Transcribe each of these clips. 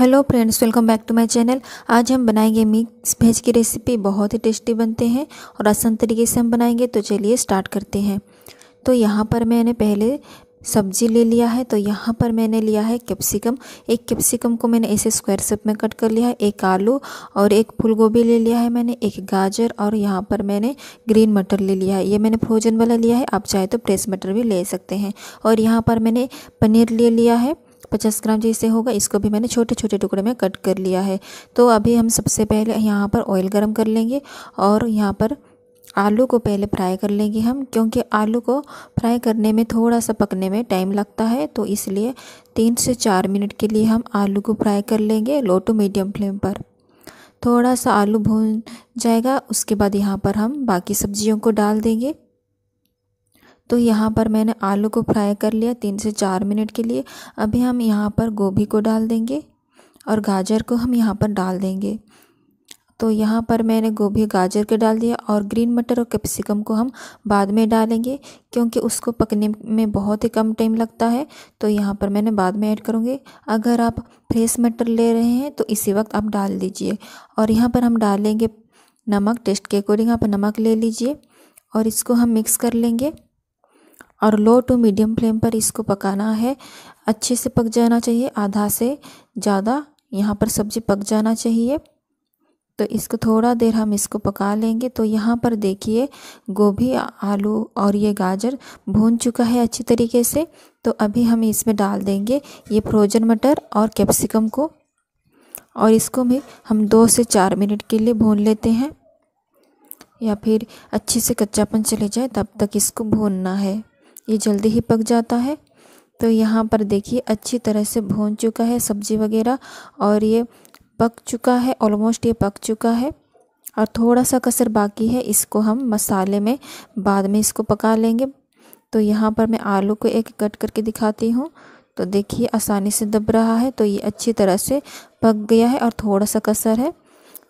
hello friends welcome back to my channel आज हम बनाएंगे मिक्स भेज की रेसिपी बहुत ही टेस्टी बनते हैं और आसान तरीके से हम बनाएंगे तो चलिए स्टार्ट करते हैं तो यहाँ पर मैंने पहले सब्जी ले लिया है तो यहाँ पर मैंने लिया है कैप्सिकम एक कैप्सिकम को मैंने ऐसे स्क्वायर शेप में कट कर लिया है एक आलू और एक फूल गोभी ले लिया है मैंने एक गाजर और यहाँ पर मैंने ग्रीन मटर ले लिया है ये मैंने फ्रोजन वाला लिया है आप चाहे तो प्रेस मटर भी ले सकते हैं और यहाँ पर मैंने पनीर ले लिया है पचास ग्राम जैसे होगा इसको भी मैंने छोटे छोटे टुकड़े में कट कर लिया है तो अभी हम सबसे पहले यहाँ पर ऑयल गर्म कर लेंगे और यहाँ पर आलू को पहले फ्राई कर लेंगे हम क्योंकि आलू को फ्राई करने में थोड़ा सा पकने में टाइम लगता है तो इसलिए तीन से चार मिनट के लिए हम आलू को फ्राई कर लेंगे लो टू मीडियम फ्लेम पर थोड़ा सा आलू भून जाएगा उसके बाद यहाँ पर हम बाकी सब्जियों को डाल देंगे तो यहाँ पर मैंने आलू को फ्राई कर लिया तीन से चार मिनट के लिए अभी हम यहाँ पर गोभी को डाल देंगे और गाजर को हम यहाँ पर डाल देंगे तो यहाँ पर मैंने गोभी गाजर के डाल दिया और ग्रीन मटर और कैप्सिकम को हम बाद में डालेंगे क्योंकि उसको पकने में बहुत ही कम टाइम लगता है तो यहाँ पर मैंने बाद में ऐड करूँगी अगर आप फ्रेश मटर ले रहे हैं तो इसी वक्त आप डाल दीजिए और यहाँ पर हम डालेंगे नमक टेस्ट के अकॉर्डिंग आप नमक ले लीजिए और इसको हम मिक्स कर लेंगे और लो टू मीडियम फ्लेम पर इसको पकाना है अच्छे से पक जाना चाहिए आधा से ज़्यादा यहाँ पर सब्ज़ी पक जाना चाहिए तो इसको थोड़ा देर हम इसको पका लेंगे तो यहाँ पर देखिए गोभी आलू और ये गाजर भून चुका है अच्छी तरीके से तो अभी हम इसमें डाल देंगे ये फ्रोजन मटर और कैप्सिकम को और इसको भी हम दो से चार मिनट के लिए भून लेते हैं या फिर अच्छे से कच्चापन चले जाए तब तक इसको भूनना है ये जल्दी ही पक जाता है तो यहाँ पर देखिए अच्छी तरह से भून चुका है सब्ज़ी वगैरह और ये पक चुका है ऑलमोस्ट ये पक चुका है और थोड़ा सा कसर बाकी है इसको हम मसाले में बाद में इसको पका लेंगे तो यहाँ पर मैं आलू को एक कट करके दिखाती हूँ तो देखिए आसानी से दब रहा है तो ये अच्छी तरह से पक गया है और थोड़ा सा कसर है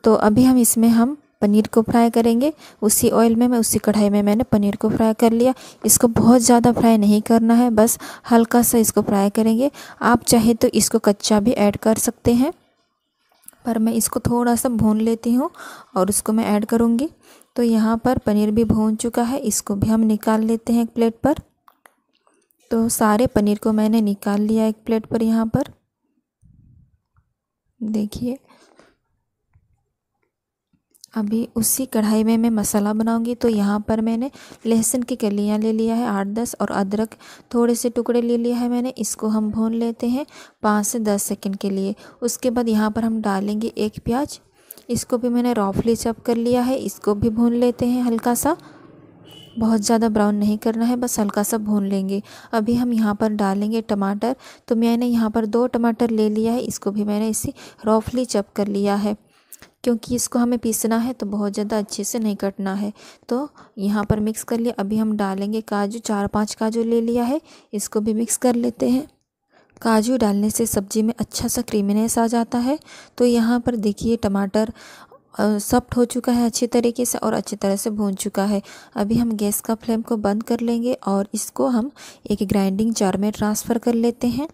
तो अभी हम इसमें हम पनीर को फ्राई करेंगे उसी ऑयल में मैं उसी कढ़ाई में मैंने पनीर को फ्राई कर लिया इसको बहुत ज़्यादा फ्राई नहीं करना है बस हल्का सा इसको फ्राई करेंगे आप चाहे तो इसको कच्चा भी ऐड कर सकते हैं पर मैं इसको थोड़ा सा भून लेती हूँ और उसको मैं ऐड करूँगी तो यहाँ पर पनीर भी भून चुका है इसको भी हम निकाल लेते हैं एक प्लेट पर तो सारे पनीर को मैंने निकाल लिया एक प्लेट पर यहाँ पर देखिए अभी उसी कढ़ाई में मैं मसाला बनाऊंगी तो यहाँ पर मैंने लहसुन की कलियाँ ले लिया है आठ दस और अदरक थोड़े से टुकड़े ले लिया है मैंने इसको हम भून लेते हैं पाँच से दस सेकंड के लिए उसके बाद यहाँ पर हम डालेंगे एक प्याज इसको भी मैंने रॉफली चप कर लिया है इसको भी भून लेते हैं हल्का सा बहुत ज़्यादा ब्राउन नहीं करना है बस हल्का सा भून लेंगे अभी हम यहाँ पर डालेंगे टमाटर तो मैंने यहाँ पर दो टमाटर ले लिया है इसको भी मैंने इसी रॉफली चप कर लिया है क्योंकि इसको हमें पीसना है तो बहुत ज़्यादा अच्छे से नहीं कटना है तो यहाँ पर मिक्स कर लिया अभी हम डालेंगे काजू चार पांच काजू ले लिया है इसको भी मिक्स कर लेते हैं काजू डालने से सब्ज़ी में अच्छा सा क्रीमीनेस आ जाता है तो यहाँ पर देखिए टमाटर सॉफ्ट हो चुका है अच्छी तरीके से और अच्छी तरह से भून चुका है अभी हम गैस का फ्लेम को बंद कर लेंगे और इसको हम एक ग्राइंडिंग जार में ट्रांसफ़र कर लेते हैं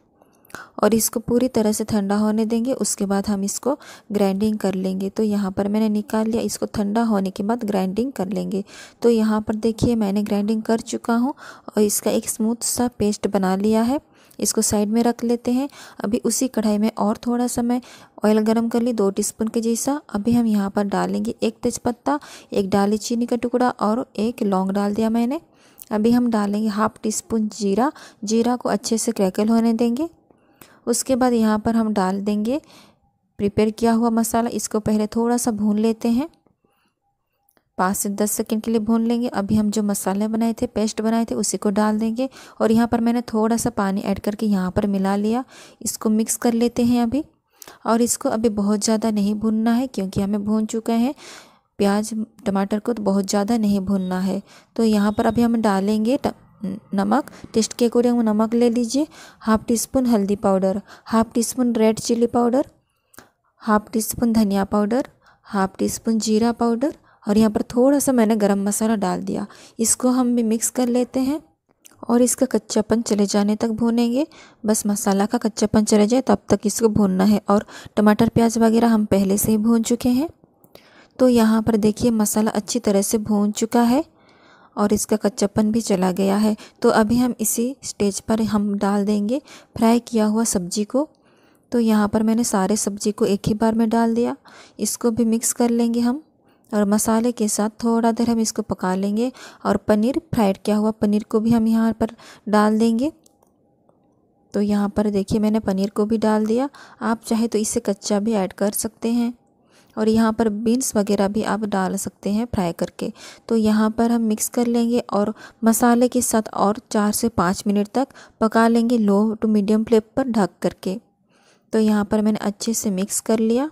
और इसको पूरी तरह से ठंडा होने देंगे उसके बाद हम इसको ग्राइंडिंग कर लेंगे तो यहाँ पर मैंने निकाल लिया इसको ठंडा होने के बाद ग्राइंडिंग कर लेंगे तो यहाँ पर देखिए मैंने ग्राइंडिंग कर चुका हूँ और इसका एक स्मूथ सा पेस्ट बना लिया है इसको साइड में रख लेते हैं अभी उसी कढ़ाई में और थोड़ा सा मैं ऑयल गरम कर ली दो टीस्पून के जैसा अभी हम यहाँ पर डालेंगे एक तेज़पत्ता एक डाली चीनी का टुकड़ा और एक लौंग डाल दिया मैंने अभी हम डालेंगे हाफ टी स्पून जीरा जीरा को अच्छे से क्रैकल होने देंगे उसके बाद यहाँ पर हम डाल देंगे प्रिपेयर किया हुआ मसाला इसको पहले थोड़ा सा भून लेते हैं पाँच से दस सेकंड के लिए भून लेंगे अभी हम जो मसाले बनाए थे पेस्ट बनाए थे उसी को डाल देंगे और यहाँ पर मैंने थोड़ा सा पानी ऐड करके यहाँ पर मिला लिया इसको मिक्स कर लेते हैं अभी और इसको अभी बहुत ज़्यादा नहीं भूनना है क्योंकि हमें भून चुके हैं प्याज टमाटर को तो बहुत ज़्यादा नहीं भूनना है तो यहाँ पर अभी हम डालेंगे नमक टेस्ट के अकॉर्डिंग नमक ले लीजिए हाफ टी स्पून हल्दी powder half teaspoon red chilli powder half teaspoon धनिया पाउडर हाफ टी स्पून जीरा पाउडर और यहाँ पर थोड़ा सा मैंने गरम मसाला डाल दिया इसको हम भी मिक्स कर लेते हैं और इसका कच्चापन चले जाने तक भूनेंगे बस मसाला का कच्चापन चले जाए तब तक इसको भूनना है और टमाटर प्याज वगैरह हम पहले से ही भून चुके हैं तो यहाँ पर देखिए मसाला अच्छी तरह से भून चुका है और इसका कच्चापन भी चला गया है तो अभी हम इसी स्टेज पर हम डाल देंगे फ्राई किया हुआ सब्जी को तो यहाँ पर मैंने सारे सब्जी को एक ही बार में डाल दिया इसको भी मिक्स कर लेंगे हम और मसाले के साथ थोड़ा देर हम इसको पका लेंगे और पनीर फ्राइड किया हुआ पनीर को भी हम यहाँ पर डाल देंगे तो यहाँ पर देखिए मैंने पनीर को भी डाल दिया आप चाहे तो इसे कच्चा भी ऐड कर सकते हैं और यहाँ पर बीन्स वगैरह भी आप डाल सकते हैं फ्राई करके तो यहाँ पर हम मिक्स कर लेंगे और मसाले के साथ और चार से पाँच मिनट तक पका लेंगे लो टू मीडियम फ्लेम पर ढक करके तो यहाँ पर मैंने अच्छे से मिक्स कर लिया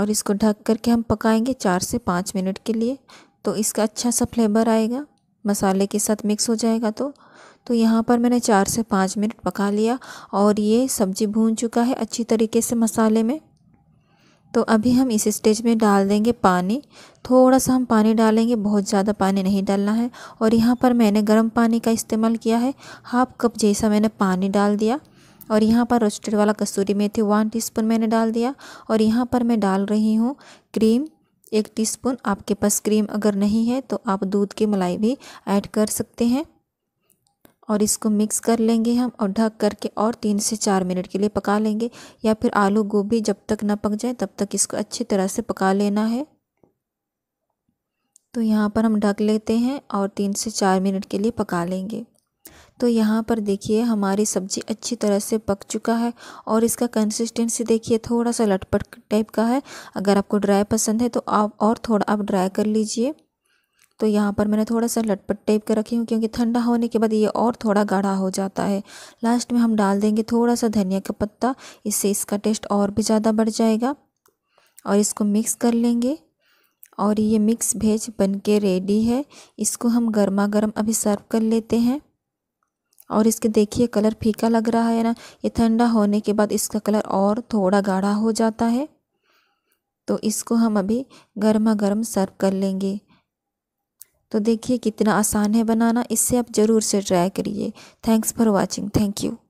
और इसको ढक करके हम पकाएंगे चार से पाँच मिनट के लिए तो इसका अच्छा सा फ्लेवर आएगा मसाले के साथ मिक्स हो जाएगा तो तो यहाँ पर मैंने चार से पाँच मिनट पका लिया और ये सब्ज़ी भून चुका है अच्छी तरीके से मसाले में तो अभी हम इस स्टेज में डाल देंगे पानी थोड़ा सा हम पानी डालेंगे बहुत ज़्यादा पानी नहीं डालना है और यहाँ पर मैंने गर्म पानी का इस्तेमाल किया है हाफ़ कप जैसा मैंने पानी डाल दिया और यहाँ पर रोस्टेड वाला कसूरी मेथी वन टीस्पून मैंने डाल दिया और यहाँ पर मैं डाल रही हूँ क्रीम एक टीस्पून आपके पास क्रीम अगर नहीं है तो आप दूध की मलाई भी ऐड कर सकते हैं और इसको मिक्स कर लेंगे हम और ढक करके और तीन से चार मिनट के लिए पका लेंगे या फिर आलू गोभी जब तक ना पक जाए तब तक इसको अच्छी तरह से पका लेना है तो यहाँ पर हम ढक लेते हैं और तीन से चार मिनट के लिए पका लेंगे तो यहाँ पर देखिए हमारी सब्ज़ी अच्छी तरह से पक चुका है और इसका कंसिस्टेंसी देखिए थोड़ा सा लटपट टाइप का है अगर आपको ड्राई पसंद है तो आप और थोड़ा आप ड्राई कर लीजिए तो यहाँ पर मैंने थोड़ा सा लटपट टाइप कर रखी हूँ क्योंकि ठंडा होने के बाद ये और थोड़ा गाढ़ा हो जाता है लास्ट में हम डाल देंगे थोड़ा सा धनिया का पत्ता इससे इसका टेस्ट और भी ज़्यादा बढ़ जाएगा और इसको मिक्स कर लेंगे और ये मिक्स भेज बन के रेडी है इसको हम गर्मा गर्म अभी सर्व कर लेते हैं और इसके देखिए कलर फीका लग रहा है ना ये ठंडा होने के बाद इसका कलर और थोड़ा गाढ़ा हो जाता है तो इसको हम अभी गर्मा गर्म सर्व कर लेंगे तो देखिए कितना आसान है बनाना इससे आप ज़रूर से ट्राई करिए thanks for watching thank you